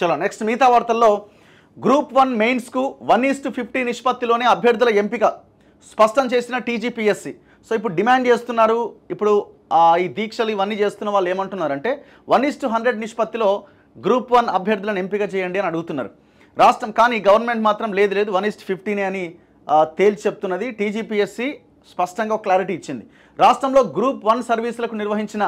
చలో నెక్స్ట్ మిగతా వార్తల్లో గ్రూప్ వన్ మెయిన్స్కు వన్ ఈస్ట్ ఫిఫ్టీ నిష్పత్తిలోనే అభ్యర్థుల ఎంపిక స్పష్టం చేసిన టీజీపీఎస్సీ సో ఇప్పుడు డిమాండ్ చేస్తున్నారు ఇప్పుడు ఈ దీక్షలు ఇవన్నీ చేస్తున్న వాళ్ళు ఏమంటున్నారంటే వన్ ఈస్ట్ హండ్రెడ్ నిష్పత్తిలో గ్రూప్ వన్ అభ్యర్థులను ఎంపిక చేయండి అని అడుగుతున్నారు రాష్ట్రం కానీ గవర్నమెంట్ మాత్రం లేదు లేదు వన్ ఈస్ట్ ఫిఫ్టీనే అని తేల్చి చెప్తున్నది టీజీపీఎస్సీ స్పష్టంగా క్లారిటీ ఇచ్చింది రాష్ట్రంలో గ్రూప్ వన్ సర్వీసులకు నిర్వహించిన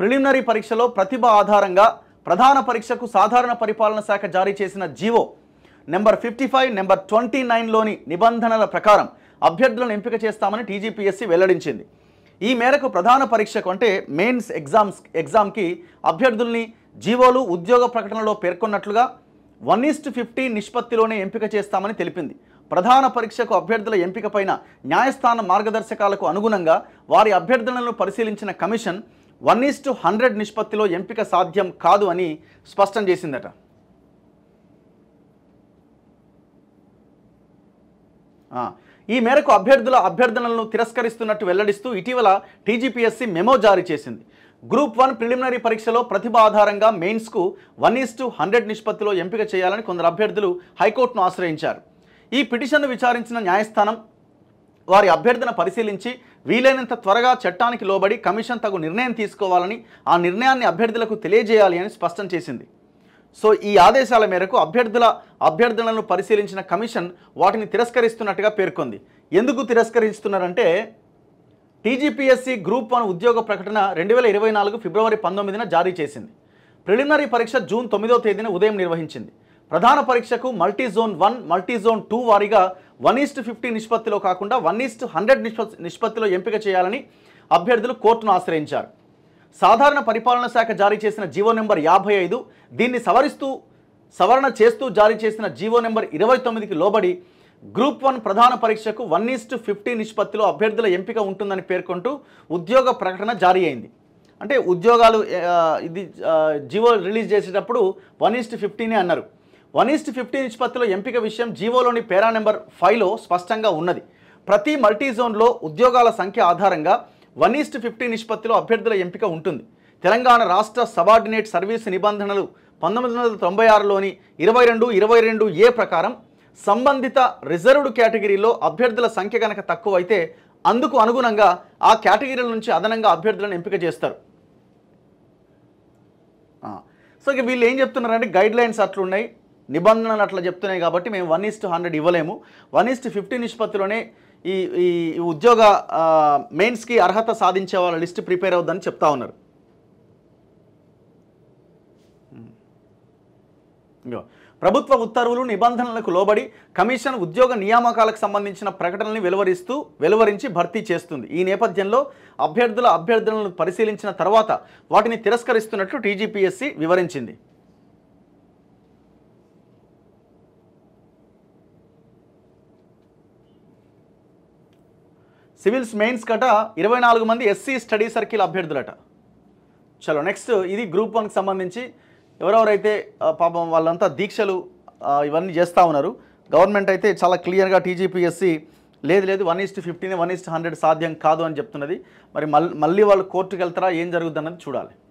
ప్రిలిమినరీ పరీక్షలో ప్రతిభ ఆధారంగా ప్రధాన పరీక్షకు సాధారణ పరిపాలన శాఖ జారీ చేసిన GO number fifty five number twenty నైన్లోని నిబంధనల ప్రకారం అభ్యర్థులను ఎంపిక చేస్తామని టీజీపీఎస్సీ వెల్లడించింది ఈ మేరకు ప్రధాన పరీక్షకు అంటే మెయిన్స్ ఎగ్జామ్స్ ఎగ్జామ్కి అభ్యర్థుల్ని జీవోలు ఉద్యోగ ప్రకటనలో పేర్కొన్నట్లుగా వన్ ఈస్ట్ ఫిఫ్టీ నిష్పత్తిలోనే ఎంపిక చేస్తామని తెలిపింది ప్రధాన పరీక్షకు అభ్యర్థుల ఎంపికపైన న్యాయస్థాన మార్గదర్శకాలకు అనుగుణంగా వారి అభ్యర్థులను పరిశీలించిన commission one is to hundred నిష్పత్తిలో ఎంపిక సాధ్యం కాదు అని స్పష్టం చేసిందట ఈ మేరకు అభ్యర్థుల అభ్యర్థనలను తిరస్కరిస్తున్నట్టు వెల్లడిస్తూ ఇటీవల టీజీపీఎస్సీ మెమో జారీ చేసింది గ్రూప్ వన్ ప్రిలిమినరీ పరీక్షలో ప్రతిభ ఆధారంగా మెయిన్స్కు వన్ ఈస్ టు హండ్రెడ్ నిష్పత్తిలో ఎంపిక చేయాలని కొందరు అభ్యర్థులు హైకోర్టును ఆశ్రయించారు ఈ పిటిషన్ను విచారించిన న్యాయస్థానం వారి అభ్యర్థన పరిశీలించి వీలైనంత త్వరగా చట్టానికి లోబడి కమిషన్ తగు నిర్ణయం తీసుకోవాలని ఆ నిర్ణయాన్ని అభ్యర్థులకు తెలియజేయాలి అని స్పష్టం చేసింది సో ఈ ఆదేశాల మేరకు అభ్యర్థుల అభ్యర్థనలను పరిశీలించిన కమిషన్ వాటిని తిరస్కరిస్తున్నట్టుగా పేర్కొంది ఎందుకు తిరస్కరిస్తున్నారంటే టీజీపీఎస్సీ గ్రూప్ వన్ ఉద్యోగ ప్రకటన రెండు వేల ఇరవై నాలుగు ఫిబ్రవరి పంతొమ్మిదిన జారీ చేసింది ప్రిలిమినరీ పరీక్ష జూన్ తొమ్మిదో తేదీన ఉదయం నిర్వహించింది ప్రధాన పరీక్షకు మల్టీజోన్ వన్ మల్టీజోన్ టూ వారీగా వన్ ఈస్ట్ ఫిఫ్టీ నిష్పత్తిలో కాకుండా వన్ ఈస్ట్ హండ్రెడ్ నిష్పత్తిలో ఎంపిక చేయాలని అభ్యర్థులు కోర్టును ఆశ్రయించారు సాధారణ పరిపాలన శాఖ జారీ చేసిన జీవో నెంబర్ యాభై ఐదు దీన్ని సవరిస్తూ సవరణ చేస్తూ జారీ చేసిన జీవో నెంబర్ ఇరవై తొమ్మిదికి లోబడి గ్రూప్ వన్ ప్రధాన పరీక్షకు వన్ ఈస్ట్ ఫిఫ్టీ నిష్పత్తిలో అభ్యర్థుల ఎంపిక ఉంటుందని పేర్కొంటూ ఉద్యోగ ప్రకటన జారీ అయింది అంటే ఉద్యోగాలు ఇది జీవో రిలీజ్ చేసేటప్పుడు వన్ ఈస్ట్ ఫిఫ్టీనే అన్నారు వన్ ఈస్ట్ ఫిఫ్టీన్ నిష్పత్తిలో ఎంపిక విషయం జీవోలోని పేరా నెంబర్ ఫైవ్లో స్పష్టంగా ఉన్నది ప్రతి మల్టీ జోన్లో ఉద్యోగాల సంఖ్య ఆధారంగా వన్ ఈస్ట్ ఫిఫ్టీన్ నిష్పత్తిలో అభ్యర్థుల ఎంపిక ఉంటుంది తెలంగాణ రాష్ట్ర సబార్డినేట్ సర్వీస్ నిబంధనలు పంతొమ్మిది వందల తొంభై ఆరులోని ఇరవై రెండు ఇరవై రెండు ఏ ప్రకారం సంబంధిత రిజర్వ్డ్ కేటగిరీలో అభ్యర్థుల సంఖ్య కనుక తక్కువైతే అందుకు అనుగుణంగా ఆ కేటగిరీల నుంచి అదనంగా అభ్యర్థులను ఎంపిక చేస్తారు సో ఇక వీళ్ళు ఏం చెప్తున్నారంటే గైడ్ లైన్స్ అట్లున్నాయి నిబంధనలు అట్లా చెప్తున్నాయి కాబట్టి మేము వన్ ఈస్ట్ హండ్రెడ్ ఇవ్వలేము వన్ ఈస్ట్ ఫిఫ్టీ నిష్పత్తిలోనే ఈ ఈ ఉద్యోగ మెయిన్స్కి అర్హత సాధించే వాళ్ళ లిస్ట్ ప్రిపేర్ అవుద్దని చెప్తా ఉన్నారు ప్రభుత్వ ఉత్తర్వులు నిబంధనలకు లోబడి కమిషన్ ఉద్యోగ నియామకాలకు సంబంధించిన ప్రకటనల్ని వెలువరిస్తూ వెలువరించి భర్తీ చేస్తుంది ఈ నేపథ్యంలో అభ్యర్థుల అభ్యర్థనలను పరిశీలించిన తర్వాత వాటిని తిరస్కరిస్తున్నట్లు టీజీపీఎస్సీ వివరించింది సివిల్స్ మెయిన్స్ కట ఇరవై నాలుగు మంది ఎస్సీ స్టడీ సర్కిల్ అభ్యర్థులట చలో నెక్స్ట్ ఇది గ్రూప్ వన్కి సంబంధించి ఎవరెవరైతే పాపం వాళ్ళంతా దీక్షలు ఇవన్నీ చేస్తూ ఉన్నారు గవర్నమెంట్ అయితే చాలా క్లియర్గా టీజీపీఎస్సీ లేదు లేదు one is to fifteen one is to hundred సాధ్యం కాదు అని చెప్తున్నది మరి మళ్ళీ వాళ్ళు కోర్టుకు వెళ్తారా ఏం జరుగుతుందన్నది చూడాలి